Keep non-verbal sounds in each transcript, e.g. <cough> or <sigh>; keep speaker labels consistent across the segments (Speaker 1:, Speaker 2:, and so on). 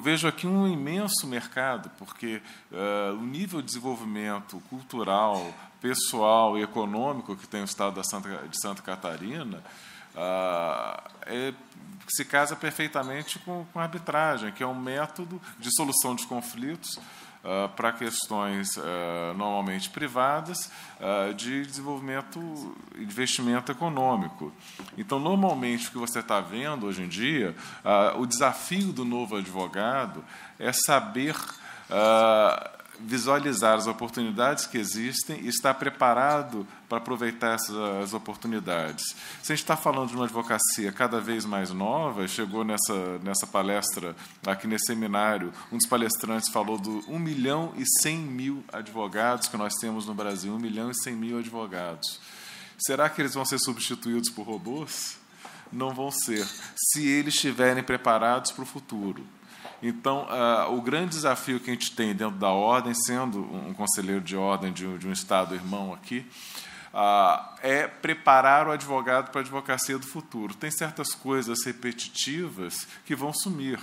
Speaker 1: eu vejo aqui um imenso mercado, porque uh, o nível de desenvolvimento cultural, pessoal e econômico que tem o estado Santa, de Santa Catarina uh, é, se casa perfeitamente com, com a arbitragem, que é um método de solução de conflitos uh, ah, para questões uh, normalmente privadas uh, de desenvolvimento, investimento econômico. Então, normalmente, o que você está vendo hoje em dia, o desafio do novo advogado é saber visualizar as oportunidades que existem e estar preparado para aproveitar essas oportunidades. Se a gente está falando de uma advocacia cada vez mais nova, chegou nessa, nessa palestra, aqui nesse seminário, um dos palestrantes falou do 1 milhão e 100 mil advogados que nós temos no Brasil, 1 milhão e 100 mil advogados. Será que eles vão ser substituídos por robôs? Não vão ser, se eles estiverem preparados para o futuro. Então, uh, o grande desafio que a gente tem dentro da ordem, sendo um conselheiro de ordem de, de um Estado irmão aqui, ah, é preparar o advogado para a advocacia do futuro. Tem certas coisas repetitivas que vão sumir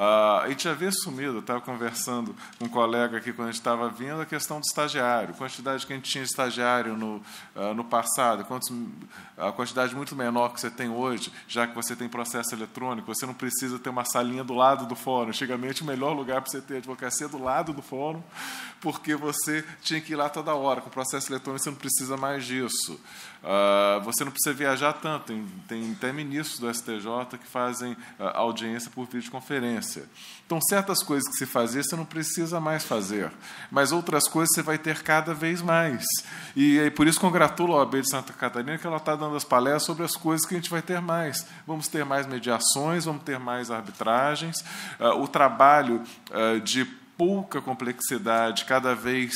Speaker 1: a ah, e tinha havia sumido, estava conversando com um colega aqui quando a gente estava vindo, a questão do estagiário, quantidade que a gente tinha de estagiário no, ah, no passado, quantos, a quantidade muito menor que você tem hoje, já que você tem processo eletrônico, você não precisa ter uma salinha do lado do fórum. Antigamente, o melhor lugar para você ter advocacia é do lado do fórum, porque você tinha que ir lá toda hora. Com o processo eletrônico, você não precisa mais disso. Uh, você não precisa viajar tanto. Tem, tem até ministros do STJ que fazem uh, audiência por videoconferência. Então, certas coisas que se fazia, você não precisa mais fazer, mas outras coisas você vai ter cada vez mais. E, e é por isso congratulo a OAB de Santa Catarina que ela está dando as palestras sobre as coisas que a gente vai ter mais. Vamos ter mais mediações, vamos ter mais arbitragens, uh, o trabalho uh, de pouca complexidade, cada vez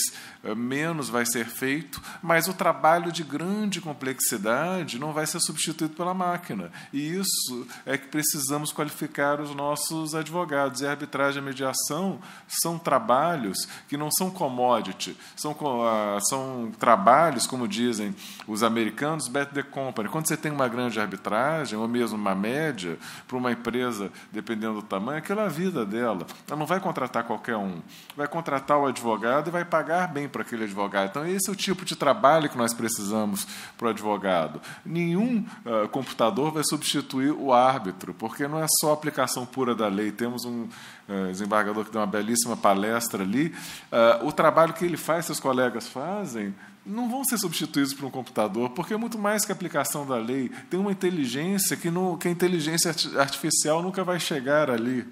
Speaker 1: menos vai ser feito, mas o trabalho de grande complexidade não vai ser substituído pela máquina. E isso é que precisamos qualificar os nossos advogados. E a arbitragem e a mediação são trabalhos que não são commodity, são, ah, são trabalhos, como dizem os americanos, bet the company. Quando você tem uma grande arbitragem, ou mesmo uma média, para uma empresa, dependendo do tamanho, aquela é a vida dela. Ela não vai contratar qualquer um, vai contratar o advogado e vai pagar bem para aquele advogado. Então, esse é o tipo de trabalho que nós precisamos para o advogado. Nenhum uh, computador vai substituir o árbitro, porque não é só a aplicação pura da lei. Temos um uh, desembargador que deu uma belíssima palestra ali. Uh, o trabalho que ele faz, seus colegas fazem, não vão ser substituídos por um computador, porque é muito mais que a aplicação da lei. Tem uma inteligência que, não, que a inteligência artificial nunca vai chegar ali.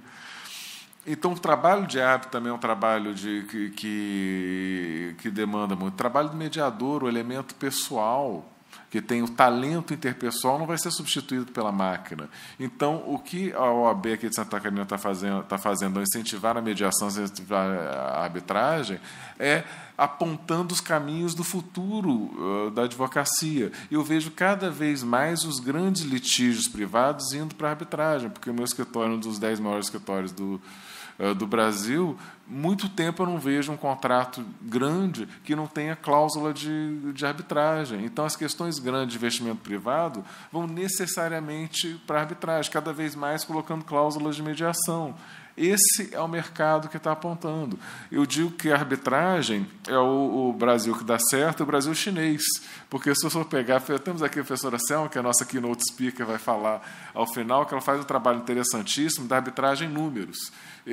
Speaker 1: Então, o trabalho de árbitro também é um trabalho de, que, que, que demanda muito. O trabalho do mediador, o elemento pessoal, que tem o talento interpessoal, não vai ser substituído pela máquina. Então, o que a OAB aqui de Santa Catarina está fazendo, tá fazendo, é incentivar a mediação, incentivar a arbitragem, é apontando os caminhos do futuro uh, da advocacia. Eu vejo cada vez mais os grandes litígios privados indo para a arbitragem, porque o meu escritório é um dos dez maiores escritórios do, eh, do Brasil, muito tempo eu não vejo um contrato grande que não tenha cláusula de, de arbitragem. Então, as questões grandes de investimento privado vão necessariamente para a arbitragem, cada vez mais colocando cláusulas de mediação. Esse é o mercado que está apontando. Eu digo que a arbitragem é o, o Brasil que dá certo o Brasil chinês. Porque se eu for pegar, temos aqui a professora Selma, que é a nossa keynote speaker, vai falar ao final, que ela faz um trabalho interessantíssimo da arbitragem em números.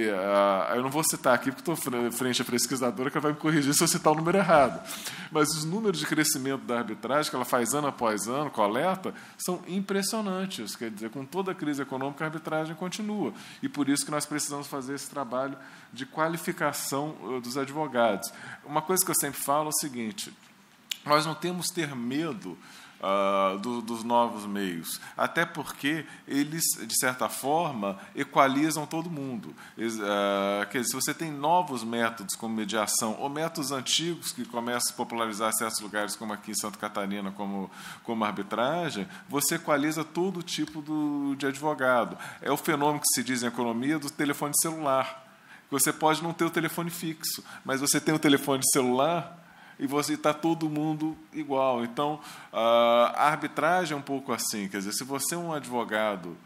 Speaker 1: É, ah, eu não vou citar aqui, porque estou frente à pesquisadora que vai me corrigir se eu citar o número errado. Mas os números de crescimento da arbitragem que ela faz ano após ano, coleta, são impressionantes. Quer dizer, com toda a crise econômica, a arbitragem continua. E por isso que nós precisamos fazer esse trabalho de qualificação ah, dos advogados. Uma coisa que eu sempre falo é o seguinte: nós não temos ter medo uh, do, dos novos meios. Até porque eles, de certa forma, equalizam todo mundo. Eles, uh, quer dizer, se você tem novos métodos como mediação, ou métodos antigos que começam a popularizar em certos lugares, como aqui em Santa Catarina, como, como arbitragem, você equaliza todo tipo do, de advogado. É o fenômeno que se diz em economia do telefone celular. Você pode não ter o telefone fixo, mas você tem o telefone celular e você está todo mundo igual. Então, ah, a arbitragem é um pouco assim, quer dizer, se você é um advogado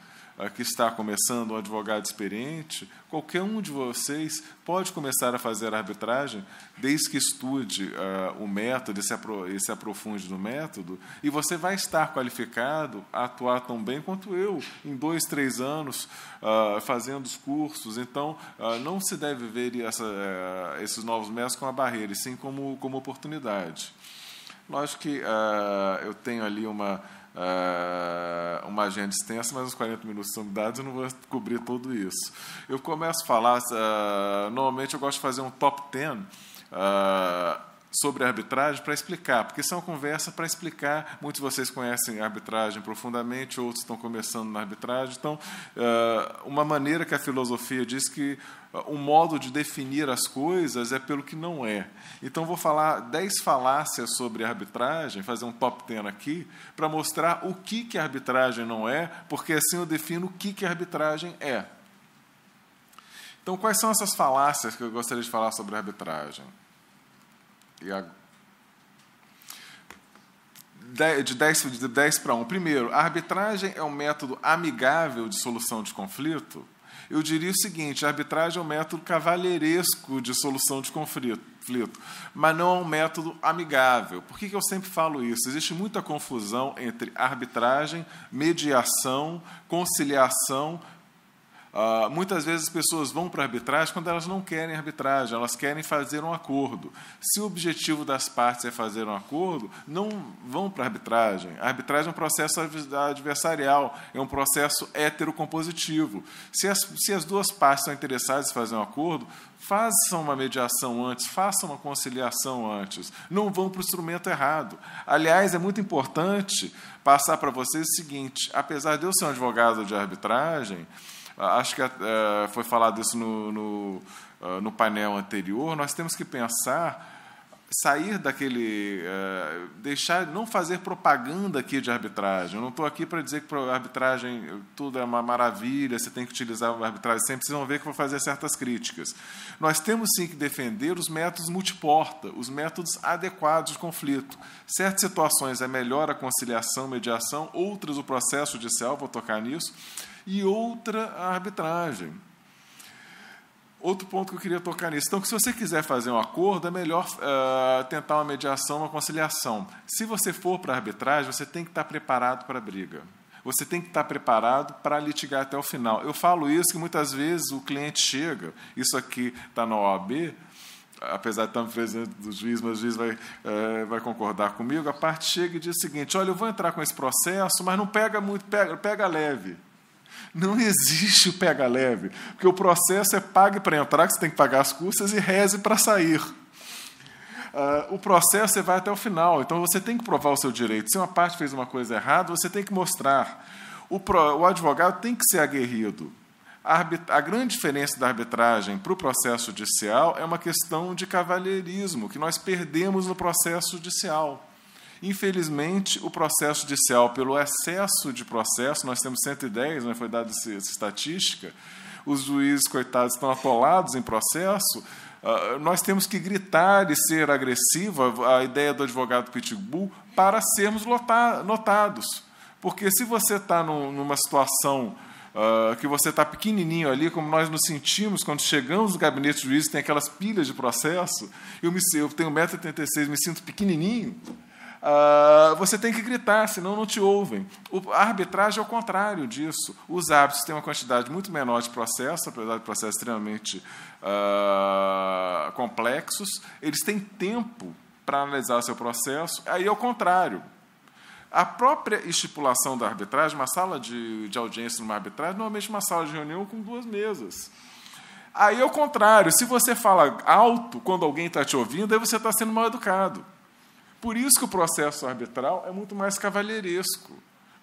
Speaker 1: que está começando, um advogado experiente, qualquer um de vocês pode começar a fazer arbitragem, desde que estude uh, o método e se, apro e se aprofunde no método, e você vai estar qualificado a atuar tão bem quanto eu, em dois, três anos, uh, fazendo os cursos. Então, uh, não se deve ver essa, eh, esses novos métodos como uma barreira, e sim como, como oportunidade. Lógico que eu tenho ali uma uh, uma agenda extensa, mas uns 40 minutos são dados, eu não vou cobrir tudo isso. Eu começo a falar, uh, normalmente eu gosto de fazer um top 10. Uh, ah, sobre a arbitragem para explicar, porque são é conversas para explicar. Muitos de vocês conhecem a arbitragem profundamente, outros estão começando na arbitragem. Então, eh, uma maneira que a filosofia diz que o eh, modo de definir as coisas é pelo que não é. Então, vou falar dez falácias sobre a arbitragem, fazer um top ten aqui, para mostrar o que, que a arbitragem não é, porque assim eu defino o que, que a arbitragem é. Então, quais são essas falácias que eu gostaria de falar sobre a arbitragem? De 10, de para 1. Primeiro, a arbitragem é um método amigável de solução de conflito? Eu diria o seguinte: a arbitragem é um método cavalheiresco de solução de conflito, mas não é um método amigável. Por que, que eu sempre falo isso? Existe muita confusão entre arbitragem, mediação, conciliação Uh, muitas vezes as pessoas vão para a arbitragem quando elas não querem arbitragem, elas querem fazer um acordo. Se o objetivo das partes é fazer um acordo, não vão para a arbitragem. A arbitragem é um processo adversarial, é um processo heterocompositivo. Se as, se as duas partes são interessadas em fazer um acordo, façam uma mediação antes, façam uma conciliação antes. Não vão para o instrumento errado. Aliás, é muito importante passar para vocês o seguinte: apesar de eu ser um advogado de arbitragem, ah, acho que eh, foi falado isso no, no, ah, no painel anterior, nós temos que pensar sair daquele. Eh, deixar, não fazer propaganda aqui de arbitragem. Eu não estou aqui para dizer que a arbitragem tudo é uma maravilha, você tem que utilizar a arbitragem sempre, vocês vão ver que vou fazer certas críticas. Nós temos sim que defender os métodos multiporta, os métodos adequados de conflito. Certas situações é melhor a conciliação, mediação, outras o processo judicial, vou tocar nisso e outra a arbitragem. Outro ponto que eu queria tocar nisso. Então, se você quiser fazer um acordo, é melhor uh, tentar uma mediação, uma conciliação. Se você for para a arbitragem, você tem que estar preparado para a briga. Você tem que estar preparado para litigar até o final. Eu falo isso que muitas vezes o cliente chega, isso aqui está na OAB, apesar de estarmos presente do juiz, mas o juiz vai, é, vai concordar comigo, a parte chega e diz o seguinte, olha, eu vou entrar com esse processo, mas não pega muito, pega, pega leve. Não existe o pega leve, porque o processo é pague para entrar, que você tem que pagar as custas, e reze para sair. Uh, o processo você é, vai até o final, então você tem que provar o seu direito. Se uma parte fez uma coisa errada, você tem que mostrar. O, pro, o advogado tem que ser aguerrido. A, arbit, a grande diferença da arbitragem para o processo judicial é uma questão de cavalheirismo, que nós perdemos no processo judicial. Infelizmente, o processo judicial, pelo excesso de processo, nós temos 110, né, foi dada essa estatística, os juízes, coitados, estão atolados em processo, Uh, nós temos que gritar e ser agressiva, a ideia do advogado Pitbull, para sermos notados. Porque se você está num, numa situação uh, que você está pequenininho ali, como nós nos sentimos quando chegamos no gabinete de juízes, tem aquelas pilhas de processo, eu, me, eu tenho 1,86m, me sinto pequenininho, Uh, você tem que gritar, senão não te ouvem. O, a arbitragem é o contrário disso. Os árbitros têm uma quantidade muito menor de processos, apesar de processos extremamente uh, complexos. Eles têm tempo para analisar seu processo. Aí é o contrário. A própria estipulação da arbitragem, uma sala de, de audiência numa arbitragem, normalmente é uma sala de reunião com duas mesas. Aí é o contrário. Se você fala alto quando alguém está te ouvindo, aí você está sendo mal educado. Por isso que o processo arbitral é muito mais cavalheiresco,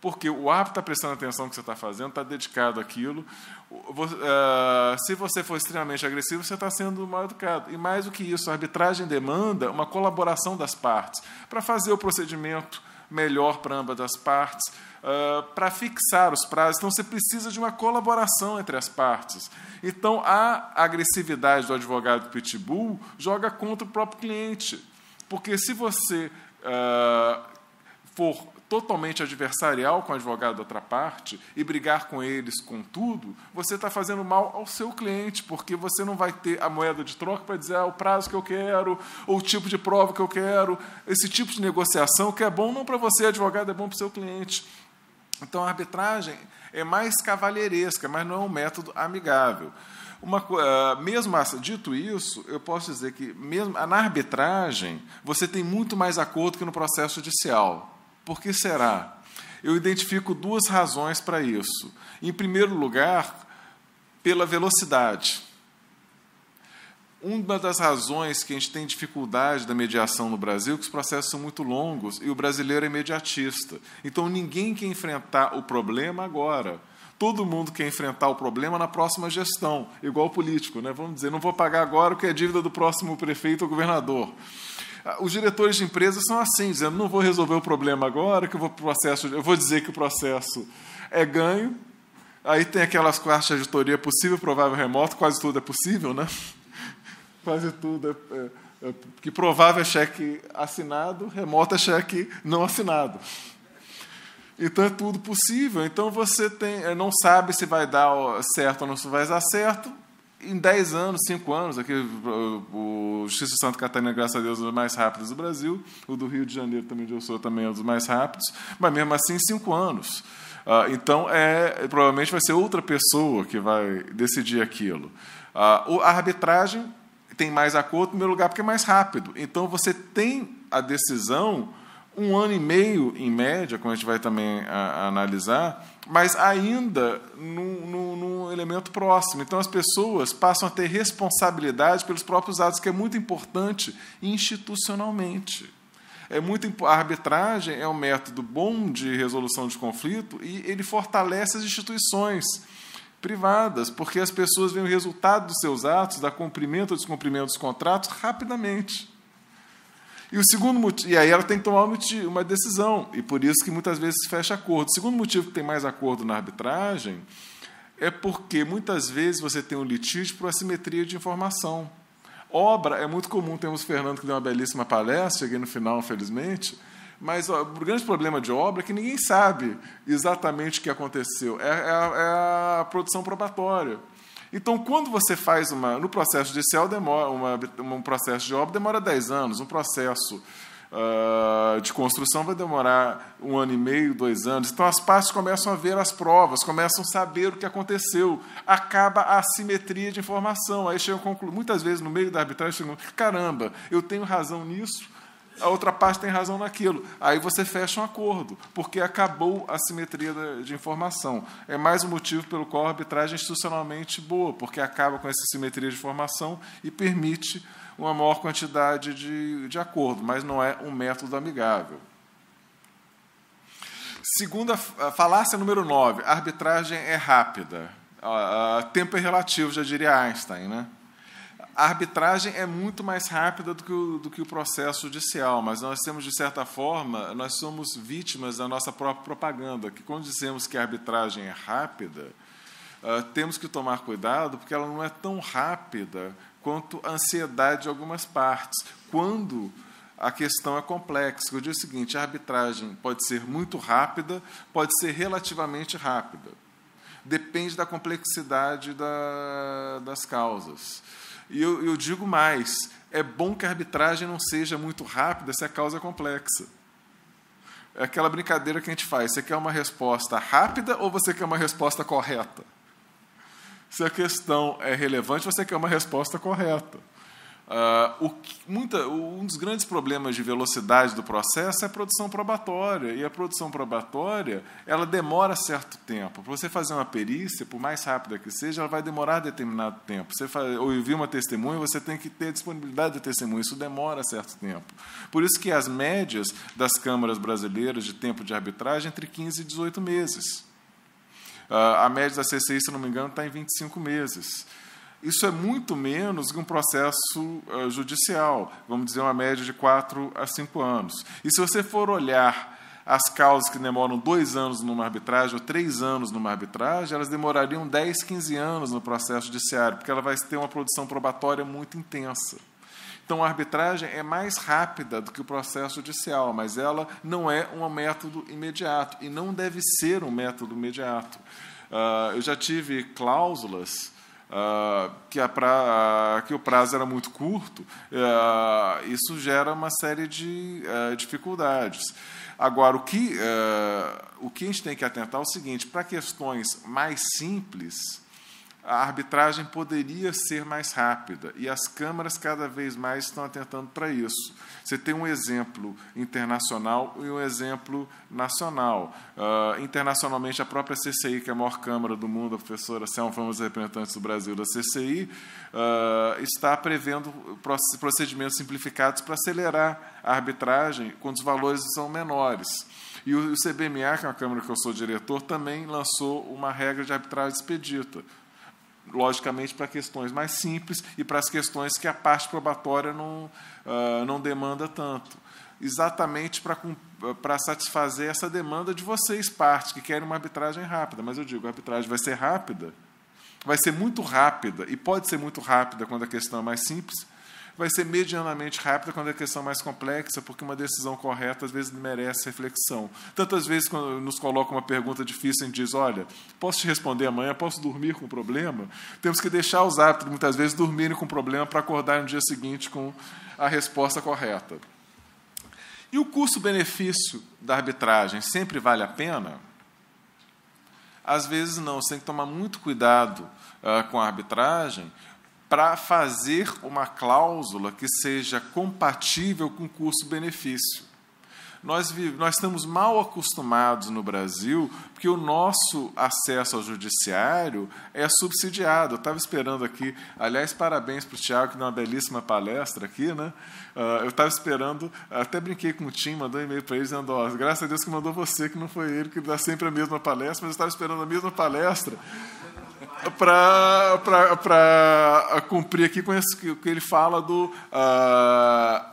Speaker 1: porque o árbitro está prestando atenção no que você está fazendo, está dedicado àquilo. É, se você for extremamente agressivo, você está sendo mal educado. E mais do que isso, a arbitragem demanda uma colaboração das partes para fazer o procedimento melhor para ambas as partes, é, para fixar os prazos. Então, você precisa de uma colaboração entre as partes. Então, a agressividade do advogado pitbull joga contra o próprio cliente porque se você uh, for totalmente adversarial com o advogado da outra parte e brigar com eles com tudo, você está fazendo mal ao seu cliente, porque você não vai ter a moeda de troca para dizer ah, o prazo que eu quero, ou o tipo de prova que eu quero, esse tipo de negociação que é bom não para você, advogado, é bom para o seu cliente. Então a arbitragem é mais cavalheiresca, mas não é um método amigável. Uma, ah, mesmo dito isso, eu posso dizer que mesmo ah, na arbitragem você tem muito mais acordo que no processo judicial. Por que será? Eu identifico duas razões para isso. Em primeiro lugar, pela velocidade. Uma das razões que a gente tem dificuldade da mediação no Brasil é que os processos são muito longos e o brasileiro é imediatista. Então, ninguém quer enfrentar o problema agora todo mundo quer enfrentar o problema na próxima gestão, igual político, né? Vamos dizer, não vou pagar agora o que é dívida do próximo prefeito ou governador. Ah, os diretores de empresas são assim, dizendo, não vou resolver o problema agora, que eu vou processo, eu vou dizer que o processo é ganho. Aí tem aquelas classes de auditoria é possível, provável, remoto, quase tudo é possível, né? <laughs> quase tudo é, é, é que provável é cheque assinado, remoto é cheque não assinado. Então é tudo possível. Então você tem, eh, não sabe se vai dar certo ou não se vai dar certo. Em 10 anos, 5 anos, aqui o Justiça de Santa Catarina, graças a Deus, é um dos mais rápidos do Brasil. O do Rio de Janeiro, também de eu sou, também é um dos mais rápidos. Mas mesmo assim, 5 anos. Ah, então, é, é, provavelmente vai ser outra pessoa que vai decidir aquilo. Ah, a arbitragem tem mais acordo, em primeiro lugar, porque é mais rápido. Então, você tem a decisão um ano e meio, em média, como a gente vai também a, a analisar, mas ainda num, elemento próximo. Então, as pessoas passam a ter responsabilidade pelos próprios atos, que é muito importante institucionalmente. É muito a arbitragem é um método bom de resolução de conflito e ele fortalece as instituições privadas, porque as pessoas veem o resultado dos seus atos, da cumprimento ou descumprimento dos contratos rapidamente. E o segundo motivo, e aí ela tem que tomar uma decisão, e por isso que muitas vezes se fecha acordo. O segundo motivo que tem mais acordo na arbitragem é porque muitas vezes você tem um litígio por assimetria de informação. Obra é muito comum, temos o Fernando que deu uma belíssima palestra, cheguei no final, infelizmente, mas ó, o grande problema de obra é que ninguém sabe exatamente o que aconteceu. É, é, é a produção probatória. Então, quando você faz uma. No processo judicial, demora uma, um processo de obra demora 10 anos, um processo uh, de construção vai demorar um ano e meio, dois anos. Então, as partes começam a ver as provas, começam a saber o que aconteceu, acaba a assimetria de informação. Aí chegam conclu... muitas vezes no meio da arbitragem chegam: caramba, eu tenho razão nisso a outra parte tem razão naquilo. Aí você fecha um acordo, porque acabou a simetria de informação. É mais um motivo pelo qual a arbitragem é institucionalmente boa, porque acaba com essa simetria de informação e permite uma maior quantidade de, de acordo, mas não é um método amigável. Segunda falácia número 9, a arbitragem é rápida. Ah, ah, tempo é relativo, já diria Einstein, né? a arbitragem é muito mais rápida do que, o, do que o processo judicial, mas nós temos, de certa forma, nós somos vítimas da nossa própria propaganda, que quando dizemos que a arbitragem é rápida, uh, temos que tomar cuidado, porque ela não é tão rápida quanto a ansiedade de algumas partes. Quando a questão é complexa. Eu digo o seguinte: a arbitragem pode ser muito rápida, pode ser relativamente rápida. Depende da complexidade da, das causas. E eu, eu digo mais: é bom que a arbitragem não seja muito rápida se a causa é complexa. É aquela brincadeira que a gente faz: você quer uma resposta rápida ou você quer uma resposta correta? Se a questão é relevante, você quer uma resposta correta. Uh, o, muita, um dos grandes problemas de velocidade do processo é a produção probatória. E a produção probatória ela demora certo tempo. Para você fazer uma perícia, por mais rápida que seja, ela vai demorar determinado tempo. Você faz, ouvir uma testemunha, você tem que ter disponibilidade da testemunha. Isso demora certo tempo. Por isso que as médias das câmaras brasileiras de tempo de arbitragem é entre 15 e 18 meses. Uh, a média da CCI, se não me engano, está em 25 meses. Isso é muito menos que um processo eh, judicial, vamos dizer, uma média de 4 a 5 anos. E se você for olhar as causas que demoram dois anos numa arbitragem ou três anos numa arbitragem, elas demorariam 10, 15 anos no processo judiciário, porque ela vai ter uma produção probatória muito intensa. Então, a arbitragem é mais rápida do que o processo judicial, mas ela não é um método imediato e não deve ser um método imediato. Uh, eu já tive cláusulas Uh, que, pra, uh, que, o prazo era muito curto, uh, isso gera uma série de eh, dificuldades. Agora, o que, eh, o que a gente tem que atentar é o seguinte: para questões mais simples, a arbitragem poderia ser mais rápida e as câmaras cada vez mais estão atentando para isso. Você tem um exemplo internacional e um exemplo nacional. Uh, internacionalmente, a própria CCI, que é a maior câmara do mundo, a professora Selma foi uma das representantes do Brasil da CCI, uh, ah, está prevendo procedimentos simplificados para acelerar a arbitragem quando os valores são menores. E o CBMA, que é a Câmara que eu sou diretor, também lançou uma regra de arbitragem expedita logicamente, para questões mais simples e para as questões que a parte probatória não, uh, não demanda tanto. Exatamente para, para satisfazer essa demanda de vocês, parte, que querem uma arbitragem rápida. Mas eu digo, a arbitragem vai ser rápida, vai ser muito rápida, e pode ser muito rápida quando a questão é mais simples, vai ser medianamente rápida quando é questão mais complexa, porque uma decisão correta às vezes merece reflexão. Tantas vezes quando nos coloca uma pergunta difícil, e diz, olha, posso te responder amanhã, posso dormir com o problema? Temos que deixar os hábitos, muitas vezes, dormirem com o problema para acordar no dia seguinte com a resposta correta. E o custo-benefício da arbitragem sempre vale a pena? Às vezes não, você tem que tomar muito cuidado uh, com a arbitragem, para fazer uma cláusula que seja compatível com custo-benefício. Nós, nós estamos mal acostumados no Brasil, porque o nosso acesso ao judiciário é subsidiado. Eu estava esperando aqui, aliás, parabéns para o Tiago, que deu uma belíssima palestra aqui, né? Uh, eu estava esperando, até brinquei com o Tim, mandou um e-mail para ele dizendo: oh, graças a Deus que mandou você, que não foi ele, que dá sempre a mesma palestra, mas eu estava esperando a mesma palestra para cumprir aqui com o que ele fala do. Uh,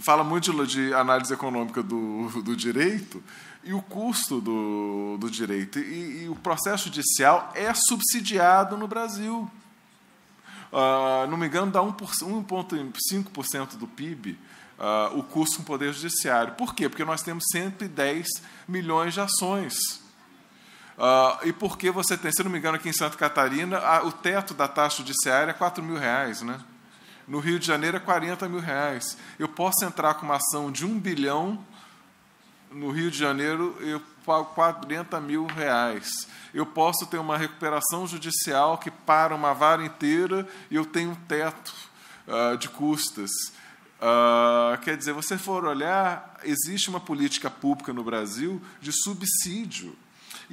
Speaker 1: fala muito de, de, análise econômica do, do direito e o custo do, do direito. E, e o processo judicial é subsidiado no Brasil. Uh, não me engano, dá 1,5% do PIB uh, ah, o custo com o Poder Judiciário. Por quê? Porque nós temos 110 milhões de ações Uh, e porque você tem, se não me engano, aqui em Santa Catarina, a, o teto da taxa de diária é 4 mil reais, né? No Rio de Janeiro é 40 mil reais. Eu posso entrar com uma ação de um bilhão no Rio de Janeiro, eu pago 40 mil reais. Eu posso ter uma recuperação judicial que para uma vara inteira e eu tenho um teto uh, de custas. Uh, quer dizer, você for olhar, existe uma política pública no Brasil de subsídio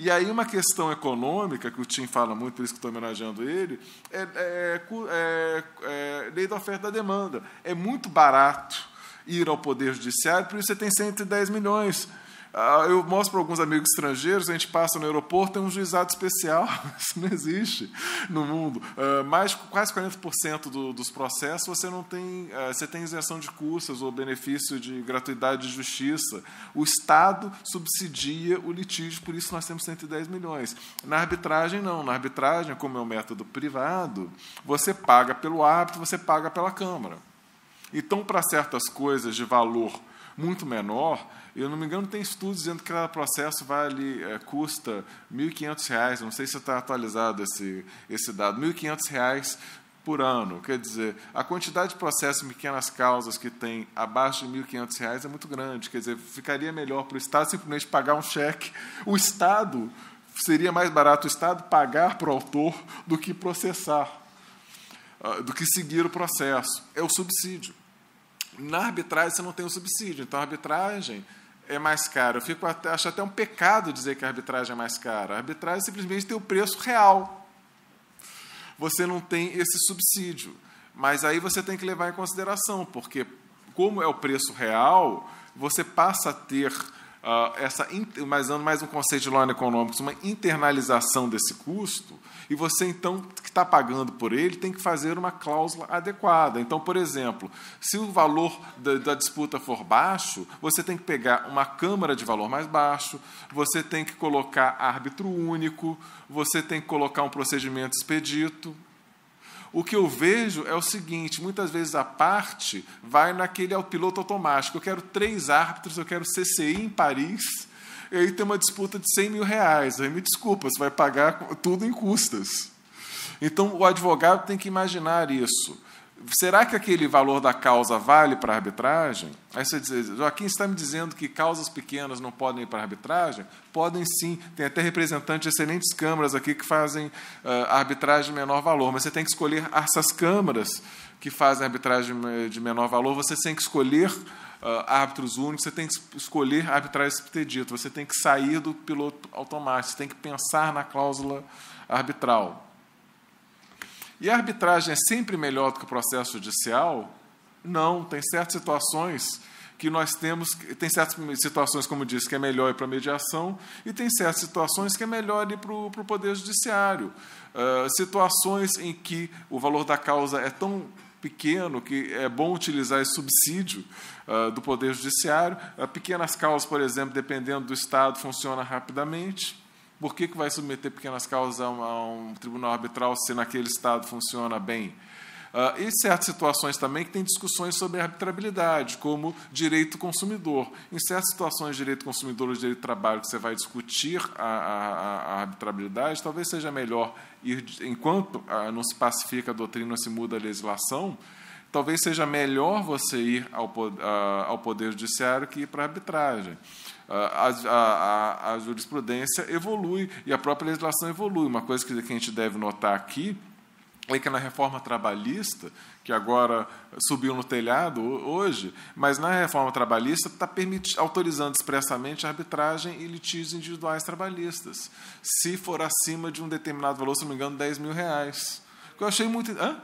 Speaker 1: e aí uma questão econômica, que o Tim fala muito, por isso que estou homenageando ele, é, é, é, é lei da oferta e da demanda. É muito barato ir ao Poder Judiciário, por isso você tem 110 milhões ah, eu mostro para alguns amigos estrangeiros, a gente passa no aeroporto, tem um juizado especial. <laughs> Isso não existe no mundo. Ah, mais quase 40% do, dos processos você não tem, ah, você tem isenção de custas ou benefício de gratuidade de justiça. O Estado subsidia o litígio, por isso nós temos 110 milhões. Na arbitragem não. Na arbitragem, como é um método privado, você paga pelo árbitro, você paga pela Câmara. Então, para certas coisas de valor muito menor, eu não me engano, tem estudos dizendo que cada processo vale, é, custa R$ 1.500, não sei se está atualizado esse, esse dado, R$ 1.500 por ano. Quer dizer, a quantidade de processos em pequenas causas que tem abaixo de R$ 1.500 é muito grande. Quer dizer, ficaria melhor para o Estado simplesmente pagar um cheque. O Estado, seria mais barato o Estado pagar para o autor do que processar, ah, do que seguir o processo. É o subsídio. Na arbitragem você não tem o subsídio, então a arbitragem é mais cara. Eu fico até, acho até um pecado dizer que a arbitragem é mais cara. A arbitragem simplesmente tem o preço real. Você não tem esse subsídio. Mas aí você tem que levar em consideração, porque como é o preço real, você passa a ter uh, essa, mais mais um conceito de Lone Economics, uma internalização desse custo, e você, então, que está pagando por ele, tem que fazer uma cláusula adequada. Então, por exemplo, se o valor da, da disputa for baixo, você tem que pegar uma câmara de valor mais baixo, você tem que colocar árbitro único, você tem que colocar um procedimento expedito, o que eu vejo é o seguinte: muitas vezes a parte vai naquele ao piloto automático. Eu quero três árbitros, eu quero CCI em Paris, e aí tem uma disputa de 100 mil reais. Aí me desculpa, você vai pagar tudo em custas. Então o advogado tem que imaginar isso. Será que aquele valor da causa vale para a arbitragem? Aí você diz, Joaquim está me dizendo que causas pequenas não podem ir para a arbitragem? Podem sim. Tem até representantes de excelentes câmaras aqui que fazem uh, arbitragem de menor valor, mas você tem que escolher essas câmaras que fazem arbitragem de menor valor, você tem que escolher uh, árbitros únicos, você tem que escolher arbitragem expedita, você tem que sair do piloto automático, você tem que pensar na cláusula arbitral. E a arbitragem é sempre melhor do que o processo judicial? Não, tem certas situações que nós temos, tem certas situações, como disse, que é melhor ir para a mediação, e tem certas situações que é melhor ir para o, Poder Judiciário. Uh, situações em que o valor da causa é tão pequeno que é bom utilizar esse subsídio uh, do Poder Judiciário. Uh, pequenas causas, por exemplo, dependendo do Estado, funciona rapidamente. Por que, que vai submeter pequenas causas a um, a um tribunal arbitral se naquele Estado funciona bem? Uh, e certas situações também que tem discussões sobre arbitrabilidade, como direito consumidor. Em certas situações, direito consumidor ou direito trabalho, que você vai discutir a, a, a arbitrabilidade, talvez seja melhor ir, enquanto uh, não se pacifica a doutrina, não se muda a legislação, talvez seja melhor você ir ao, uh, ao Poder Judiciário que ir para a arbitragem. Ah, a, a, a, jurisprudência evolui e a própria legislação evolui. Uma coisa que, que a gente deve notar aqui é que na reforma trabalhista, que agora subiu no telhado hoje, mas na reforma trabalhista está autorizando expressamente arbitragem e litígios individuais trabalhistas, se for acima de um determinado valor, se não me engano, 10 mil reais. Que eu achei muito. Hã?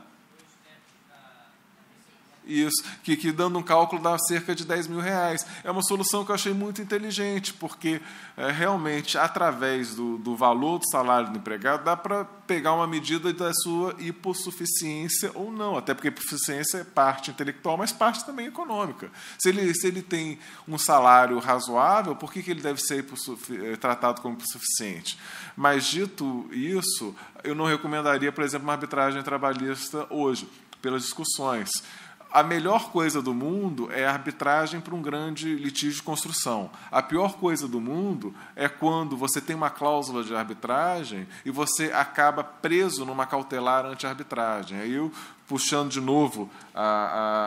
Speaker 1: Isso, que, que dando um cálculo dá cerca de 10 mil reais. É uma solução que eu achei muito inteligente, porque é, realmente, através do, do valor do salário do empregado, dá para pegar uma medida da sua hipossuficiência ou não, até porque hipossuficiência é parte intelectual, mas parte também econômica. Se ele, se ele tem um salário razoável, por que, que ele deve ser é, tratado como hipossuficiente? Mas, dito isso, eu não recomendaria, por exemplo, uma arbitragem trabalhista hoje, pelas discussões a melhor coisa do mundo é a arbitragem para um grande litígio de construção. A pior coisa do mundo é quando você tem uma cláusula de arbitragem e você acaba preso numa cautelar anti-arbitragem. Aí eu, puxando de novo a,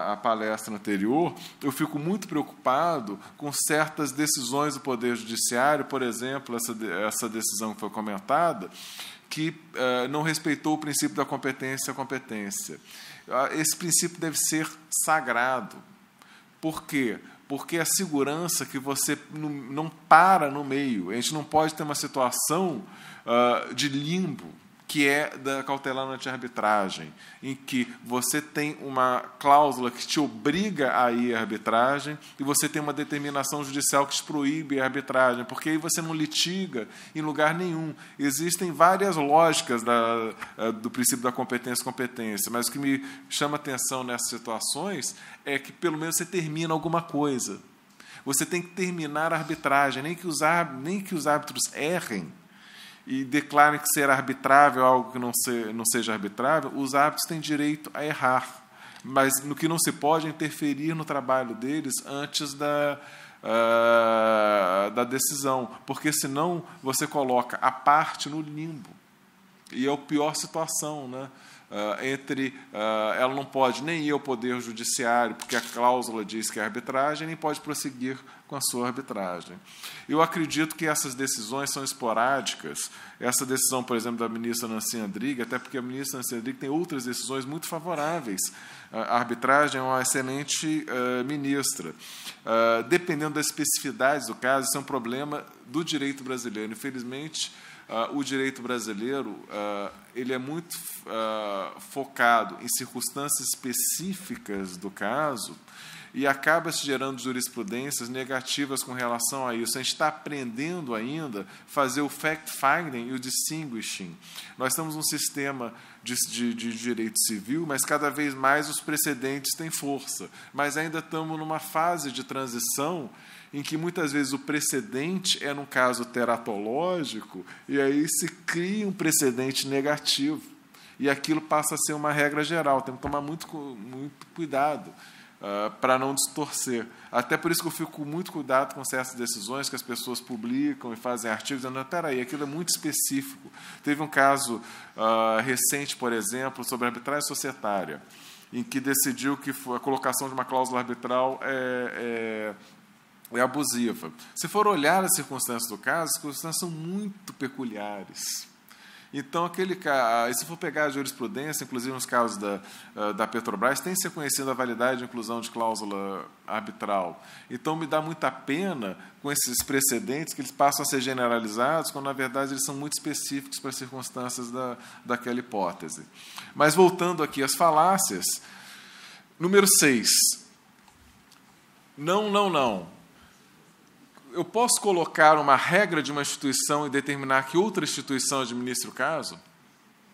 Speaker 1: a, a, palestra anterior, eu fico muito preocupado com certas decisões do Poder Judiciário, por exemplo, essa, essa decisão que foi comentada, que uh, não respeitou o princípio da competência-competência. competência competência ah, esse princípio deve ser sagrado. Por quê? Porque a segurança que você não, não para no meio. A gente não pode ter uma situação uh, de limbo que é da cautelar anti-arbitragem, em que você tem uma cláusula que te obriga a ir à arbitragem e você tem uma determinação judicial que te proíbe a arbitragem, porque aí você não litiga em lugar nenhum. Existem várias lógicas da, eh, do princípio da competência-competência, mas o que me chama atenção nessas situações é que pelo menos você termina alguma coisa. Você tem que terminar a arbitragem, nem que os, nem que os árbitros errem e declarem que ser arbitrável é algo que não, ser, não seja arbitrável, os árbitros têm direito a errar. Mas no que não se pode é interferir no trabalho deles antes da, uh, da decisão, porque senão você coloca a parte no limbo. E é a pior situação, né? Uh, entre uh, ela não pode nem ir ao poder judiciário porque a cláusula diz que é arbitragem nem pode prosseguir com a sua arbitragem. Eu acredito que essas decisões são esporádicas. Essa decisão, por exemplo, da ministra Nancy Andrighi, até porque a ministra Nancy Andrighi tem outras decisões muito favoráveis. Ah, a arbitragem é uma excelente ministra. dependendo das especificidades do caso, isso é um problema do direito brasileiro. Infelizmente, uh, o direito brasileiro uh, ele é muito uh, focado em circunstâncias específicas do caso e acaba se gerando jurisprudências negativas com relação a isso. A gente está aprendendo ainda fazer o fact-finding e o distinguishing. Nós temos um sistema de, de, de, direito civil, mas cada vez mais os precedentes têm força. Mas ainda estamos numa fase de transição em que muitas vezes o precedente é num caso teratológico, e aí se cria um precedente negativo, e aquilo passa a ser uma regra geral. tem que tomar muito, muito cuidado uh, para não distorcer. Até por isso que eu fico com muito cuidado com certas decisões que as pessoas publicam e fazem artigos, dizendo: aí aquilo é muito específico. Teve um caso uh, recente, por exemplo, sobre arbitragem societária em que decidiu que a colocação de uma cláusula arbitral é, é, é abusiva. Se for olhar as circunstâncias do caso, as circunstâncias são muito peculiares. Então, aquele caso, ah, se for pegar a jurisprudência, inclusive nos casos da, ah, da Petrobras, tem se reconhecido a validade de inclusão de cláusula arbitral. Então, me dá muita pena com esses precedentes que eles passam a ser generalizados, quando, na verdade, eles são muito específicos para as circunstâncias da, daquela hipótese. Mas, voltando aqui às falácias, número 6. Não, não, não eu posso colocar uma regra de uma instituição e determinar que outra instituição administre o caso?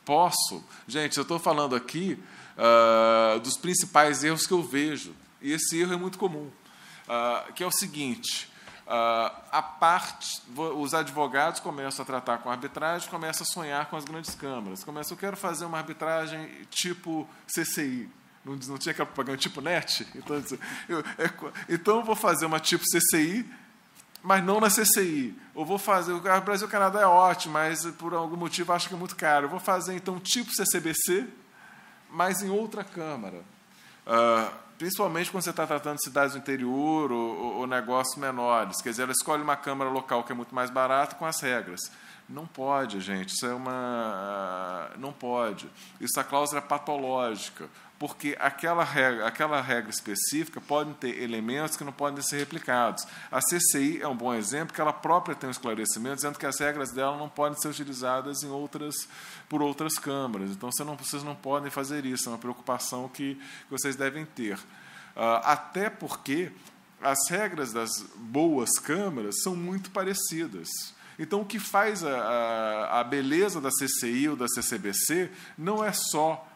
Speaker 1: Posso. Gente, eu estou falando aqui uh, dos principais erros que eu vejo, e esse erro é muito comum, uh, que é o seguinte: uh, a parte, os advogados começam a tratar com arbitragem, começam a sonhar com as grandes câmaras, começam, eu quero fazer uma arbitragem tipo CCI, não, não tinha aquela propaganda tipo NET? Então, eu, é, então eu vou fazer uma tipo CCI mas não na CCI. Eu vou fazer, o Brasil Canadá é ótimo, mas por algum motivo acho que é muito caro. Eu vou fazer então tipo CCBC, mas em outra Câmara. Uh, principalmente quando você está tratando de cidades do interior ou, ou, ou, negócios menores. Quer dizer, ela escolhe uma Câmara local que é muito mais barata com as regras. Não pode, gente. Isso é uma. Ah, não pode. Isso a cláusula é patológica porque aquela regra, aquela regra específica pode ter elementos que não podem ser replicados. A CCI é um bom exemplo, que ela própria tem um esclarecimento dizendo que as regras dela não podem ser utilizadas em outras, por outras câmaras. Então, você não, vocês não podem fazer isso, é uma preocupação que, que vocês devem ter. Uh, até porque as regras das boas câmaras são muito parecidas. Então, o que faz a, a, a beleza da CCI ou da CCBC não é só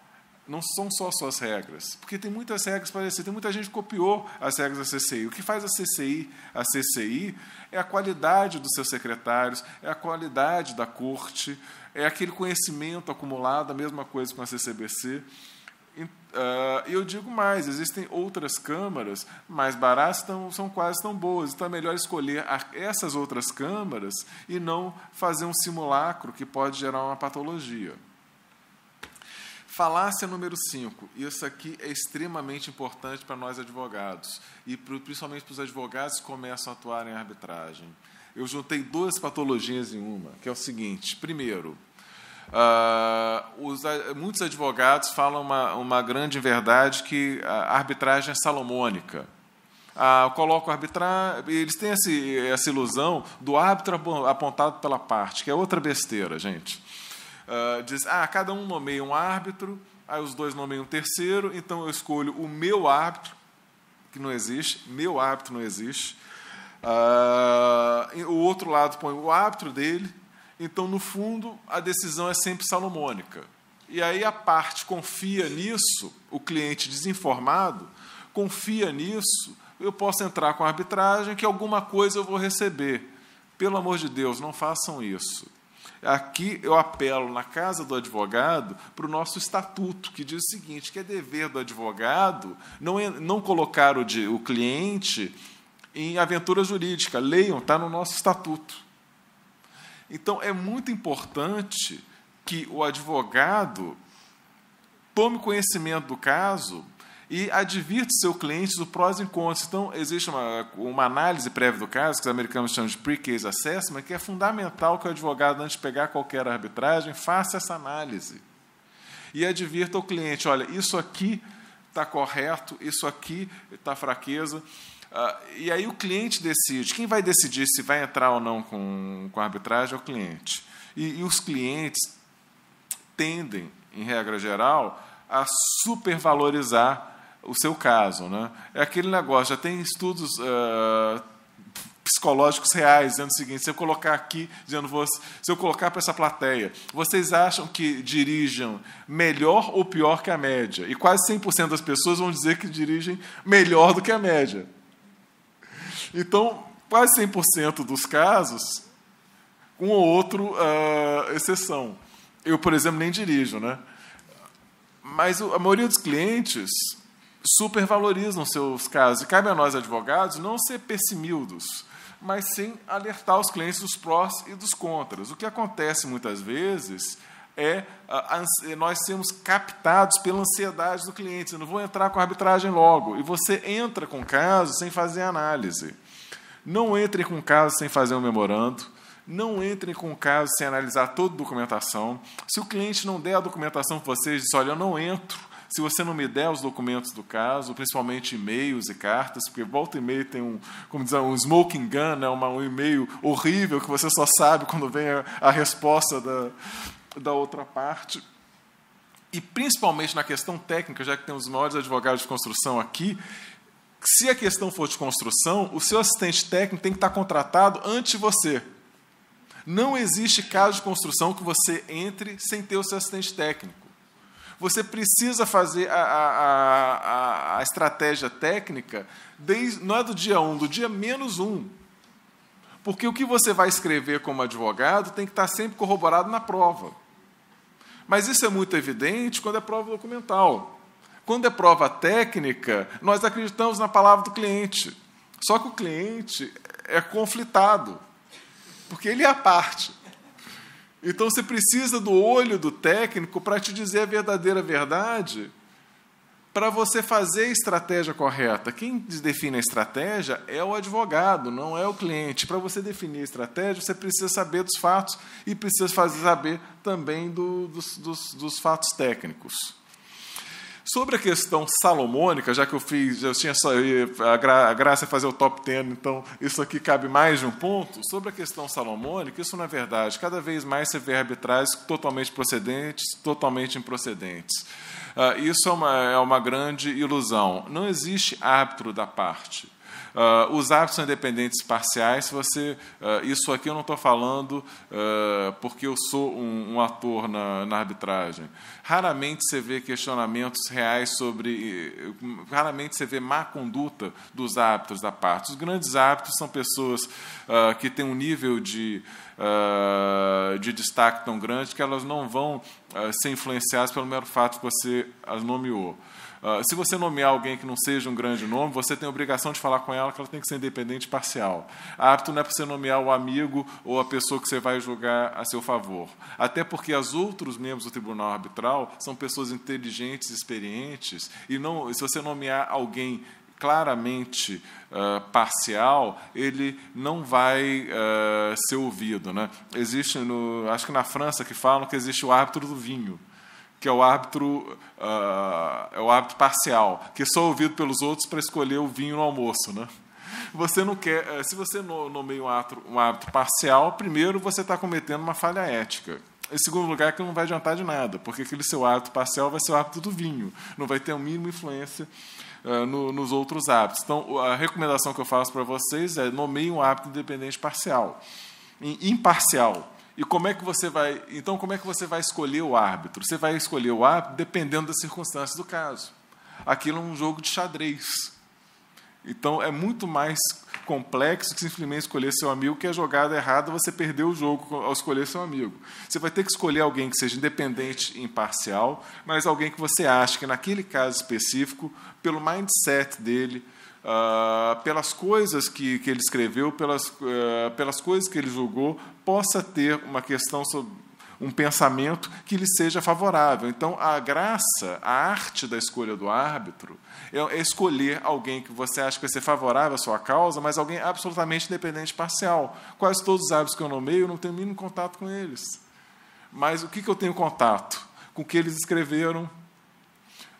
Speaker 1: não são só suas regras, porque tem muitas regras parecidas, tem muita gente que copiou as regras da CCI. O que faz a CCI a CCI é a qualidade dos seus secretários, é a qualidade da corte, é aquele conhecimento acumulado, a mesma coisa com a CCBC. Ah, e Eu digo mais, existem outras câmaras mais baratas, tão, são quase tão boas. Então é melhor escolher essas outras câmaras e não fazer um simulacro que pode gerar uma patologia. Falácia número 5. Isso aqui é extremamente importante para nós advogados e principalmente para os advogados que começam a atuar em arbitragem. Eu juntei duas patologias em uma, que é o seguinte: primeiro, uh, os, muitos advogados falam uma, uma grande verdade que a arbitragem é salomônica. Ah, coloco arbitrar, eles têm esse, essa ilusão do árbitro apontado pela parte, que é outra besteira, gente uh, diz: ah, cada um nomeia um árbitro, aí os dois nomeiam um terceiro, então eu escolho o meu árbitro, que não existe, meu árbitro não existe. Uh, o outro lado põe o árbitro dele, então no fundo a decisão é sempre salomônica. E aí a parte confia nisso, o cliente desinformado confia nisso, eu posso entrar com a arbitragem que alguma coisa eu vou receber. Pelo amor de Deus, não façam isso. Aqui eu apelo na casa do advogado para o nosso estatuto, que diz o seguinte: que é dever do advogado não, não colocar o, de, o cliente em aventura jurídica. Leiam, está no nosso estatuto. Então é muito importante que o advogado tome conhecimento do caso e advirte seu cliente do prós e contras. Então, existe uma, uma análise prévia do caso, que os americanos chamam de pre-case assessment, que é fundamental que o advogado, antes de pegar qualquer arbitragem, faça essa análise. E advirta o cliente: olha, isso aqui está correto, isso aqui está fraqueza. Uh, e aí o cliente decide. Quem vai decidir se vai entrar ou não com, com a arbitragem é o cliente. E, e os clientes tendem, em regra geral, a supervalorizar o seu caso. Né? É aquele negócio, já tem estudos uh, psicológicos reais dizendo o seguinte: se eu colocar aqui, dizendo você, se eu colocar para essa plateia, vocês acham que dirigem melhor ou pior que a média? E quase 100% das pessoas vão dizer que dirigem melhor do que a média. Então, quase 100% dos casos, um ou outro uh, exceção. Eu, por exemplo, nem dirijo, né? Mas a maioria dos clientes supervalorizam seus casos. E cabe a nós, advogados, não ser pessimildos, mas sim alertar os clientes dos prós e dos contras. O que acontece muitas vezes é, é nós sermos captados pela ansiedade do cliente. Eu não vou entrar com a arbitragem logo. E você entra com o caso sem fazer análise. Não entre com o caso sem fazer um memorando. Não entrem com o caso sem analisar toda a documentação. Se o cliente não der a documentação para vocês, diz: olha, eu não entro se você não me der os documentos do caso, principalmente e-mails e cartas, porque volta e meia tem um, como dizer, um smoking gun, né, uma, um e-mail horrível que você só sabe quando vem a, a resposta da, da outra parte. E principalmente na questão técnica, já que temos os maiores advogados de construção aqui, se a questão for de construção, o seu assistente técnico tem que estar contratado antes de você. Não existe caso de construção que você entre sem ter o seu assistente técnico. Você precisa fazer a, a, a, a estratégia técnica, desde, não é do dia 1, um, do dia menos 1. Um. Porque o que você vai escrever como advogado tem que estar sempre corroborado na prova. Mas isso é muito evidente quando é prova documental. Quando é prova técnica, nós acreditamos na palavra do cliente. Só que o cliente é conflitado, porque ele é a parte. Então você precisa do olho do técnico para te dizer a verdadeira verdade, para você fazer a estratégia correta. Quem define a estratégia é o advogado, não é o cliente. Para você definir a estratégia, você precisa saber dos fatos e precisa fazer saber também do, dos, dos, dos fatos técnicos. Sobre a questão salomônica, já que eu fiz, eu tinha só, a, gra, a graça é fazer o top ten, então isso aqui cabe mais de um ponto. Sobre a questão salomônica, isso na verdade, cada vez mais se vê arbitrais totalmente procedentes, totalmente improcedentes. Uh, isso é uma, é uma grande ilusão. Não existe árbitro da parte. Uh, os hábitos são independentes parciais. Se você, uh, isso aqui eu não estou falando uh, porque eu sou um, um ator na, na, arbitragem. Raramente você vê questionamentos reais sobre. Eh, raramente você vê má conduta dos árbitros da parte. Os grandes árbitros são pessoas que têm um nível de uh, de destaque tão grande que elas não vão uh, ser influenciadas pelo mero fato que você as nomeou. Uh, se você nomear alguém que não seja um grande nome, você tem a obrigação de falar com ela que ela tem que ser independente e parcial. Apto não é para você nomear o amigo ou a pessoa que você vai julgar a seu favor. Até porque os outros membros do tribunal arbitral são pessoas inteligentes, experientes, e não, se você nomear alguém claramente uh, parcial, ele não vai uh, ser ouvido. Né? Existe, no, acho que na França, que falam que existe o árbitro do vinho, que é o árbitro, uh, é o árbitro parcial, que é só ouvido pelos outros para escolher o vinho no almoço. Né? Você não quer, eh, se você nomeia um árbitro, um árbitro parcial, primeiro você está cometendo uma falha ética. Em segundo lugar, que não vai adiantar de nada, porque aquele seu hábito parcial vai ser o hábito do vinho, não vai ter a mínima influência ah, no, nos outros hábitos. Então, a recomendação que eu faço para vocês é nomeie um hábito independente parcial, imparcial. E como é que você vai? Então, como é que você vai escolher o árbitro? Você vai escolher o árbitro dependendo das circunstâncias do caso. Aquilo é um jogo de xadrez. Então, é muito mais complexo que simplesmente escolher seu amigo, que é jogada errada você perdeu o jogo ao escolher seu amigo. Você vai ter que escolher alguém que seja independente e imparcial, mas alguém que você acha que, naquele caso específico, pelo mindset dele, Uh, pelas coisas que, que ele escreveu, pelas, uh, pelas coisas que ele julgou, possa ter uma questão sobre um pensamento que lhe seja favorável. Então, a graça, a arte da escolha do árbitro, é, é escolher alguém que você acha que vai ser favorável à sua causa, mas alguém absolutamente independente e parcial. Quase todos os árbitros que eu nomeio, eu não tenho mínimo contato com eles. Mas o que, que eu tenho contato? Com o que eles escreveram,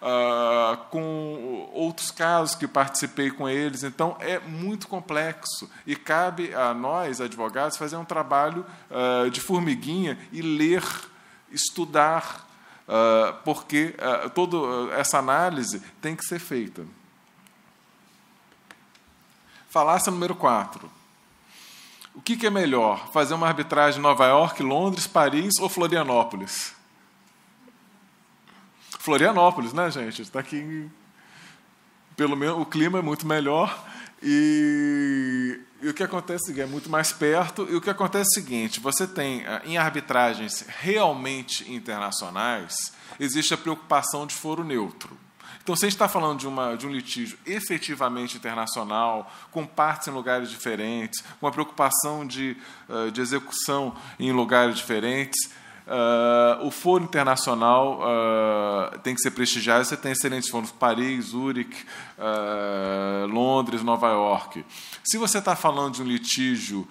Speaker 1: Uh, com outros casos que participei com eles. Então, é muito complexo e cabe a nós, advogados, fazer um trabalho uh, de formiguinha e ler, estudar, uh, porque toda essa análise tem que ser feita. Falácia número 4. O que, que é melhor, fazer uma arbitragem em Nova York, Londres, Paris ou Florianópolis? Florianópolis, né, gente? Está aqui, pelo menos o clima é muito melhor e, e o que acontece é muito mais perto. E o que acontece é o seguinte: você tem ah, em arbitragens realmente internacionais existe a preocupação de foro neutro. Então, se a gente está falando de, uma, de um litígio efetivamente internacional, com partes em lugares diferentes, com a preocupação de, ah, de execução em lugares diferentes, Uh, o foro internacional uh, tem que ser prestigiado. Você tem excelentes foros: Paris, Zurich, uh, Londres, Nova York. Se você está falando de um litígio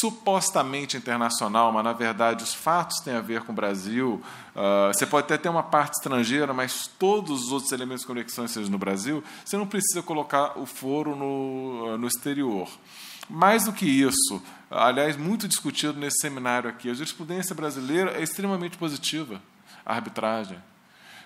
Speaker 1: supostamente internacional, mas na verdade os fatos têm a ver com o Brasil, você pode até ter uma parte estrangeira, mas todos os outros elementos de conexão estejam no Brasil, você não precisa colocar o foro no, no exterior. Mais do que isso, aliás, muito discutido nesse seminário aqui, a jurisprudência brasileira é extremamente positiva à arbitragem.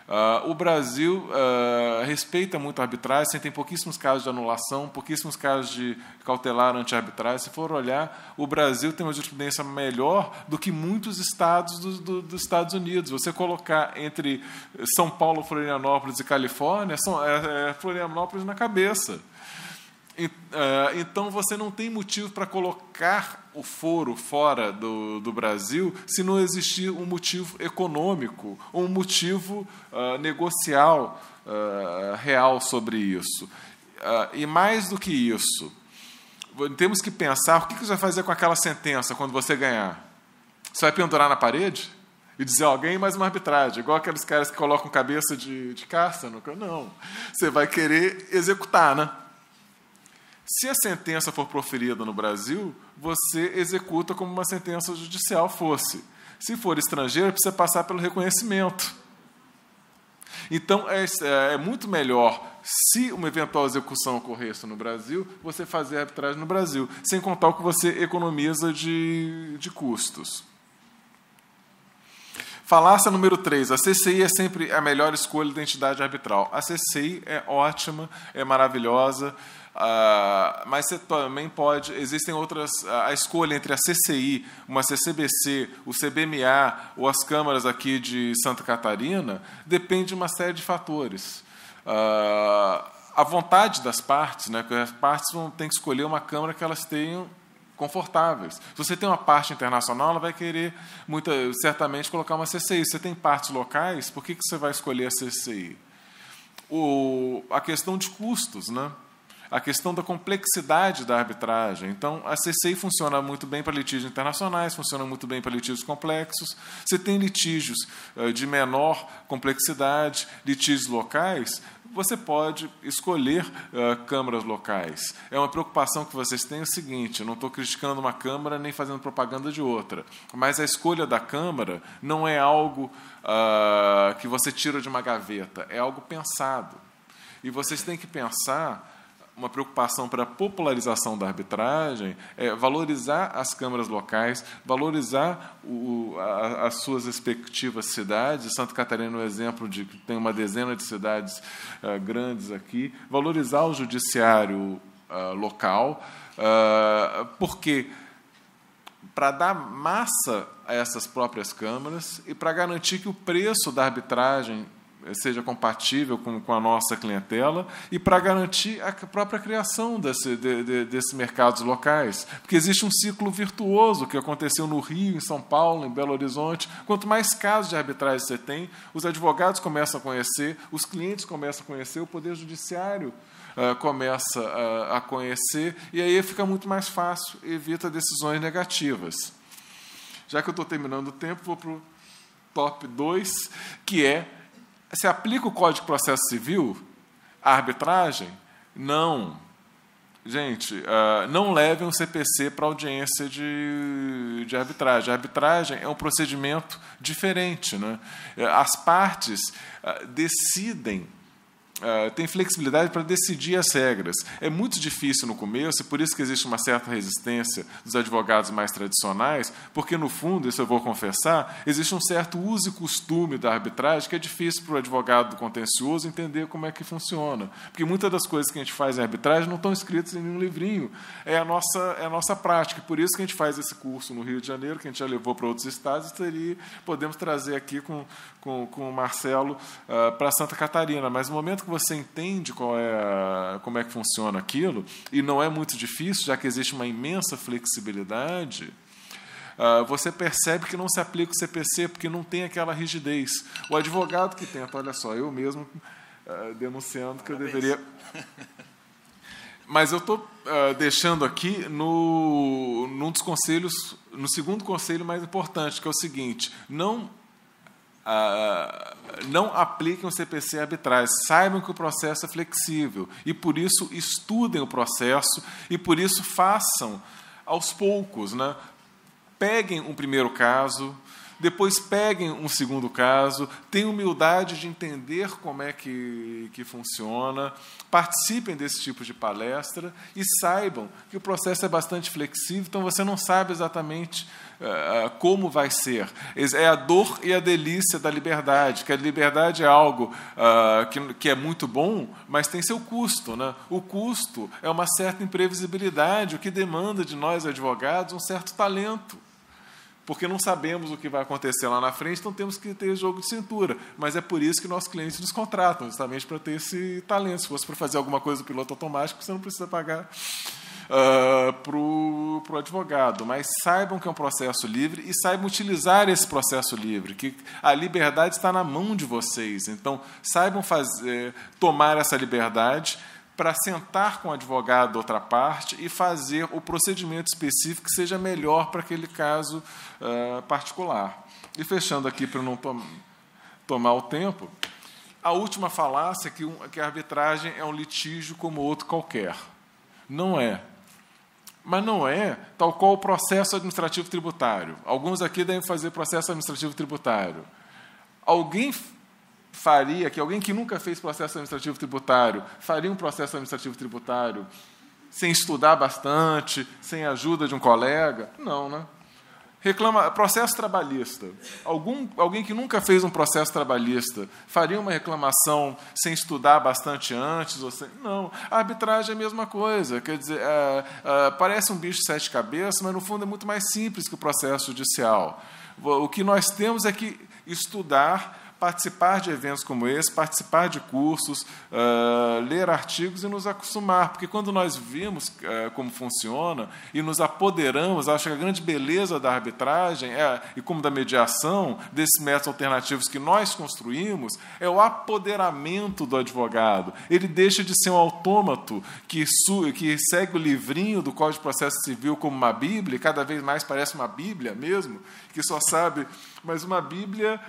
Speaker 1: Uh, o Brasil uh, respeita muito a arbitragem, assim, tem pouquíssimos casos de anulação, pouquíssimos casos de cautelar anti-arbitragem. Se for olhar, o Brasil tem uma jurisprudência melhor do que muitos estados do, do, dos Estados Unidos. Você colocar entre São Paulo, Florianópolis e Califórnia, são, é, é Florianópolis na cabeça. Eh, então você não tem motivo para colocar o foro fora do, do, Brasil se não existir um motivo econômico, um motivo uh, negocial uh, real sobre isso. Uh, e mais do que isso, temos que pensar o que você vai fazer com aquela sentença quando você ganhar. Você vai pendurar na parede? e dizer alguém mais uma arbitragem, igual aqueles caras que colocam cabeça de, de caça. Não. Você vai querer executar, né? Se a sentença for proferida no Brasil, você executa como uma sentença judicial fosse. Se for estrangeira, precisa passar pelo reconhecimento. Então, é, é, muito melhor, se uma eventual execução ocorresse no Brasil, você fazer a arbitragem no Brasil, sem contar o que você economiza de, de custos. Falácia número 3. A CCI é sempre a melhor escolha de entidade arbitral. A CCI é ótima, é maravilhosa. Ah, mas você também pode, existem outras, a escolha entre a CCI, uma CCBC, o CBMA ou as câmaras aqui de Santa Catarina depende de uma série de fatores. Ah, a vontade das partes, né, porque as partes vão ter que escolher uma câmara que elas tenham confortáveis. Se você tem uma parte internacional, ela vai querer certamente colocar uma CCI. Se você tem partes locais, por que, que você vai escolher a CCI? O, a questão de custos, né? a questão da complexidade da arbitragem. Então, a CCI funciona muito bem para litígios internacionais, funciona muito bem para litígios complexos. Você tem litígios eh, de menor complexidade, litígios locais, você pode escolher uh, câmaras locais. É uma preocupação que vocês têm é o seguinte: não estou criticando uma câmara nem fazendo propaganda de outra, mas a escolha da câmara não é algo uh, que você tira de uma gaveta, é algo pensado. E vocês têm que pensar uma preocupação para a popularização da arbitragem é valorizar as câmaras locais, valorizar o, a, as suas respectivas cidades. Santa Catarina é um exemplo de que tem uma dezena de cidades uh, grandes aqui. Valorizar o judiciário uh, local, uh, porque para dar massa a essas próprias câmaras e para garantir que o preço da arbitragem seja compatível com, com a nossa clientela e para garantir a própria criação desse, de, de, desses mercados locais. Porque existe um ciclo virtuoso que aconteceu no Rio, em São Paulo, em Belo Horizonte. Quanto mais casos de arbitragem você tem, os advogados começam a conhecer, os clientes começam a conhecer, o Poder Judiciário uh, começa a, ah, a conhecer, e aí fica muito mais fácil, evita decisões negativas. Já que eu estou terminando o tempo, vou para o top 2, que é se aplica o Código de Processo Civil à arbitragem? Não. Gente, ah, não levem um CPC para audiência de, de arbitragem. A arbitragem é um procedimento diferente. Né? As partes ah, decidem ah, tem flexibilidade para decidir as regras. É muito difícil no começo, e por isso que existe uma certa resistência dos advogados mais tradicionais, porque no fundo, isso eu vou confessar, existe um certo uso e costume da arbitragem que é difícil para o advogado contencioso entender como é que funciona. Porque muitas das coisas que a gente faz em arbitragem não estão escritas em nenhum livrinho. É a nossa, é a nossa prática. Por isso que a gente faz esse curso no Rio de Janeiro, que a gente já levou para outros estados, e podemos trazer aqui com, com, com o Marcelo uh, ah, para Santa Catarina. Mas no momento que você entende qual é, como é que funciona aquilo, e não é muito difícil, já que existe uma imensa flexibilidade, uh, você percebe que não se aplica o CPC porque não tem aquela rigidez. O advogado que tenta, olha só, eu mesmo uh, denunciando que Parabéns. eu deveria. <laughs> Mas eu estou uh, deixando aqui no, num dos conselhos, no segundo conselho mais importante, que é o seguinte: não ah, ah, não apliquem o CPC arbitrais, saibam que o processo é flexível e por isso estudem o processo e por isso façam aos poucos, né? Peguem um primeiro caso, depois peguem um segundo caso, tenham humildade de entender como é que, que funciona, participem desse tipo de palestra e saibam que o processo é bastante flexível, então você não sabe exatamente uh, como vai ser. É a dor e a delícia da liberdade, que a liberdade é algo uh, que, que é muito bom, mas tem seu custo. Né? O custo é uma certa imprevisibilidade, o que demanda de nós advogados um certo talento porque não sabemos o que vai acontecer lá na frente, então temos que ter jogo de cintura. Mas é por isso que nossos clientes nos contratam, justamente para ter esse talento. Se fosse para fazer alguma coisa do piloto automático, você não precisa pagar uh, ah, para o advogado. Mas saibam que é um processo livre e saibam utilizar esse processo livre, que a liberdade está na mão de vocês. Então, saibam fazer, tomar essa liberdade para sentar com o advogado da outra parte e fazer o procedimento específico que seja melhor para aquele caso uh, particular. E fechando aqui para não to tomar o tempo, a última falácia é que, um, que a arbitragem é um litígio como outro qualquer. Não é. Mas não é tal qual o processo administrativo tributário. Alguns aqui devem fazer processo administrativo tributário. Alguém faria, que alguém que nunca fez processo administrativo tributário, faria um processo administrativo tributário sem estudar bastante, sem a ajuda de um colega? Não, né? Reclama, processo trabalhista. Algum, alguém que nunca fez um processo trabalhista faria uma reclamação sem estudar bastante antes? Ou sem, não. A arbitragem é a mesma coisa. Quer dizer, é, é, parece um bicho de sete cabeças, mas no fundo é muito mais simples que o processo judicial. O que nós temos é que estudar participar de eventos como esse, participar de cursos, uh, ler artigos e nos acostumar, porque quando nós vimos uh, como funciona e nos apoderamos, acho que a grande beleza da arbitragem é, e como da mediação, desses métodos alternativos que nós construímos, é o apoderamento do advogado. Ele deixa de ser um autômato que, que segue o livrinho do Código de Processo Civil como uma Bíblia, cada vez mais parece uma Bíblia mesmo, que só sabe, mas uma Bíblia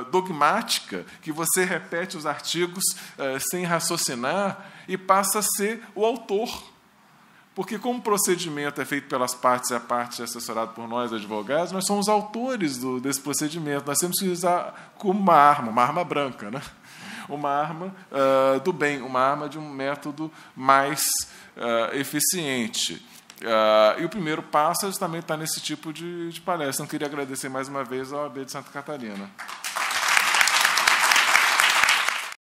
Speaker 1: uh, dogmática, que você repete os artigos uh, sem raciocinar e passa a ser o autor. Porque, como o procedimento é feito pelas partes e a parte é assessorada por nós, advogados, nós somos autores do, desse procedimento. Nós temos que usar como uma arma, uma arma branca, né? uma arma uh, do bem, uma arma de um método mais eficiente. Uh, e o primeiro passo é justamente estar nesse tipo de, de palestra. Então, queria agradecer mais uma vez ao AB de Santa Catarina.